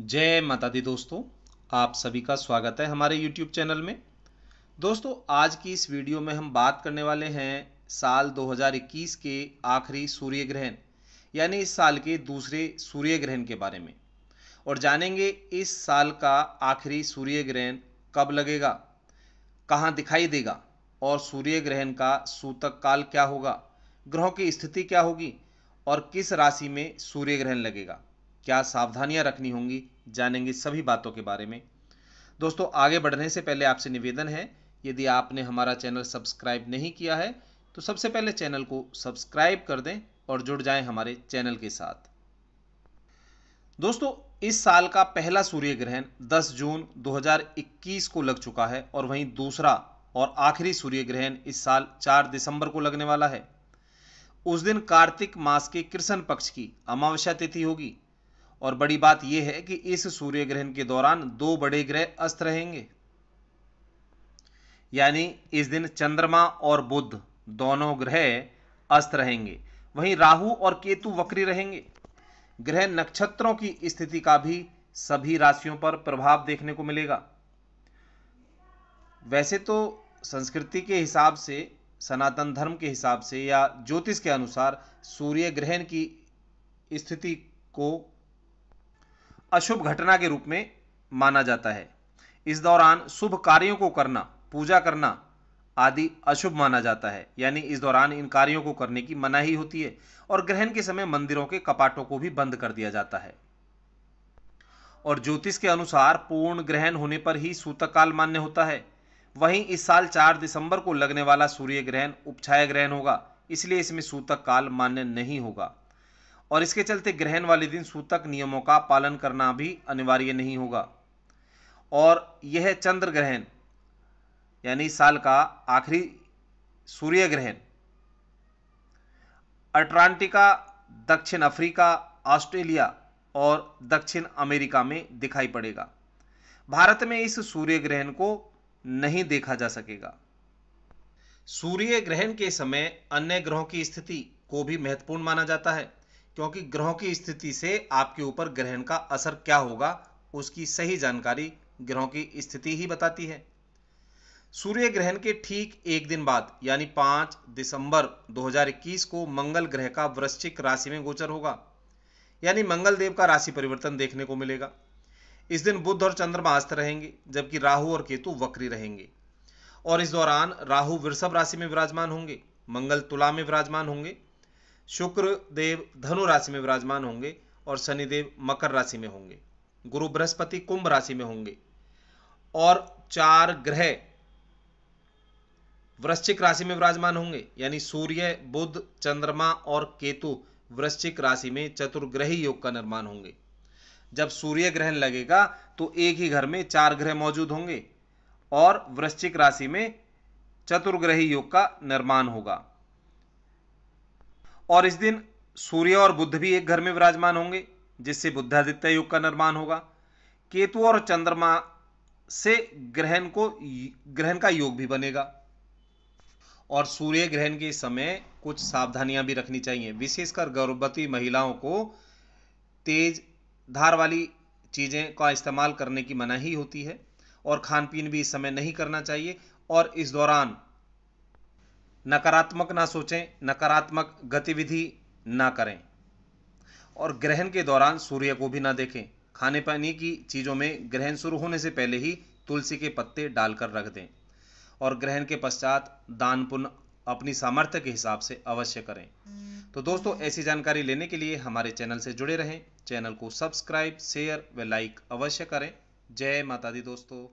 जय माता दी दोस्तों आप सभी का स्वागत है हमारे YouTube चैनल में दोस्तों आज की इस वीडियो में हम बात करने वाले हैं साल 2021 के आखिरी सूर्य ग्रहण यानी इस साल के दूसरे सूर्य ग्रहण के बारे में और जानेंगे इस साल का आखिरी सूर्य ग्रहण कब लगेगा कहाँ दिखाई देगा और सूर्य ग्रहण का सूतक काल क्या होगा ग्रहों की स्थिति क्या होगी और किस राशि में सूर्य ग्रहण लगेगा क्या सावधानियां रखनी होंगी जानेंगे सभी बातों के बारे में दोस्तों आगे बढ़ने से पहले आपसे निवेदन है यदि आपने हमारा चैनल सब्सक्राइब नहीं किया है तो सबसे पहले चैनल को सब्सक्राइब कर दें और जुड़ जाएं हमारे चैनल के साथ दोस्तों इस साल का पहला सूर्य ग्रहण 10 जून 2021 को लग चुका है और वहीं दूसरा और आखिरी सूर्य ग्रहण इस साल 4 दिसंबर को लगने वाला है उस दिन कार्तिक मास के कृष्ण पक्ष की अमावस्या तिथि होगी और बड़ी बात यह है कि इस सूर्य ग्रहण के दौरान दो बड़े ग्रह अस्त रहेंगे यानी इस दिन चंद्रमा और बुध दोनों ग्रह अस्त रहेंगे वहीं राहु और केतु वक्री रहेंगे ग्रह नक्षत्रों की स्थिति का भी सभी राशियों पर प्रभाव देखने को मिलेगा वैसे तो संस्कृति के हिसाब से सनातन धर्म के हिसाब से या ज्योतिष के अनुसार सूर्य ग्रहण की स्थिति को अशुभ घटना के रूप में माना जाता है इस दौरान शुभ कार्यों को करना पूजा करना आदि अशुभ माना जाता है यानी इस दौरान इन कार्यों को करने की मनाही होती है और ग्रहण के समय मंदिरों के कपाटों को भी बंद कर दिया जाता है और ज्योतिष के अनुसार पूर्ण ग्रहण होने पर ही सूतक काल मान्य होता है वहीं इस साल चार दिसंबर को लगने वाला सूर्य ग्रहण उपछाया ग्रहण होगा इसलिए इसमें सूतक काल मान्य नहीं होगा और इसके चलते ग्रहण वाले दिन सूतक नियमों का पालन करना भी अनिवार्य नहीं होगा और यह चंद्र ग्रहण यानी साल का आखिरी सूर्य ग्रहण अट्लांटिका दक्षिण अफ्रीका ऑस्ट्रेलिया और दक्षिण अमेरिका में दिखाई पड़ेगा भारत में इस सूर्य ग्रहण को नहीं देखा जा सकेगा सूर्य ग्रहण के समय अन्य ग्रहों की स्थिति को भी महत्वपूर्ण माना जाता है क्योंकि ग्रहों की स्थिति से आपके ऊपर ग्रहण का असर क्या होगा उसकी सही जानकारी ग्रहों की स्थिति ही बताती है सूर्य ग्रहण के ठीक एक दिन बाद यानी 5 दिसंबर 2021 को मंगल ग्रह का वृश्चिक राशि में गोचर होगा यानी मंगल देव का राशि परिवर्तन देखने को मिलेगा इस दिन बुद्ध और चंद्रमा अस्त रहेंगे जबकि राहु और केतु वक्री रहेंगे और इस दौरान राहु वृषभ राशि में विराजमान होंगे मंगल तुला में विराजमान होंगे शुक्र देव धनु राशि में विराजमान होंगे और शनिदेव मकर राशि में होंगे गुरु बृहस्पति कुंभ राशि में होंगे और चार ग्रह वृश्चिक राशि में विराजमान होंगे यानी सूर्य बुध चंद्रमा और केतु वृश्चिक राशि में चतुर्ग्रही योग का निर्माण होंगे जब सूर्य ग्रहण लगेगा तो एक ही घर में चार ग्रह मौजूद होंगे और वृश्चिक राशि में चतुर्ग्रही योग का निर्माण होगा और इस दिन सूर्य और बुद्ध भी एक घर में विराजमान होंगे जिससे बुद्धादित्य योग का निर्माण होगा केतु और चंद्रमा से ग्रहण को ग्रहण का योग भी बनेगा और सूर्य ग्रहण के समय कुछ सावधानियां भी रखनी चाहिए विशेषकर गर्भवती महिलाओं को तेज धार वाली चीज़ें का इस्तेमाल करने की मनाही होती है और खान पीन भी इस समय नहीं करना चाहिए और इस दौरान नकारात्मक ना सोचें नकारात्मक गतिविधि ना करें और ग्रहण के दौरान सूर्य को भी ना देखें खाने पानी की चीज़ों में ग्रहण शुरू होने से पहले ही तुलसी के पत्ते डालकर रख दें और ग्रहण के पश्चात दान पुण्य अपनी सामर्थ्य के हिसाब से अवश्य करें तो दोस्तों ऐसी जानकारी लेने के लिए हमारे चैनल से जुड़े रहें चैनल को सब्सक्राइब शेयर व लाइक अवश्य करें जय माता दी दोस्तों